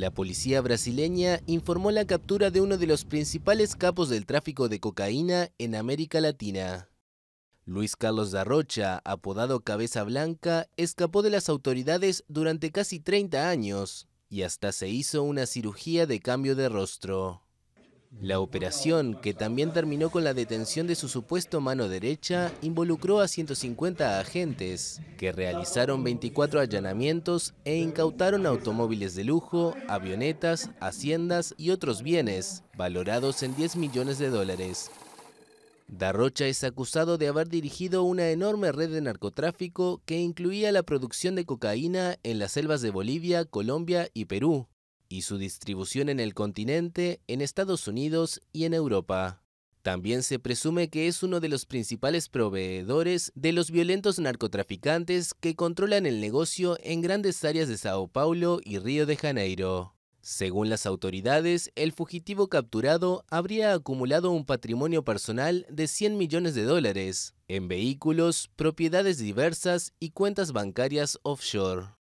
La policía brasileña informó la captura de uno de los principales capos del tráfico de cocaína en América Latina. Luis Carlos Rocha, apodado Cabeza Blanca, escapó de las autoridades durante casi 30 años y hasta se hizo una cirugía de cambio de rostro. La operación, que también terminó con la detención de su supuesto mano derecha, involucró a 150 agentes, que realizaron 24 allanamientos e incautaron automóviles de lujo, avionetas, haciendas y otros bienes, valorados en 10 millones de dólares. Darrocha es acusado de haber dirigido una enorme red de narcotráfico que incluía la producción de cocaína en las selvas de Bolivia, Colombia y Perú, y su distribución en el continente, en Estados Unidos y en Europa. También se presume que es uno de los principales proveedores de los violentos narcotraficantes que controlan el negocio en grandes áreas de Sao Paulo y Río de Janeiro. Según las autoridades, el fugitivo capturado habría acumulado un patrimonio personal de 100 millones de dólares en vehículos, propiedades diversas y cuentas bancarias offshore.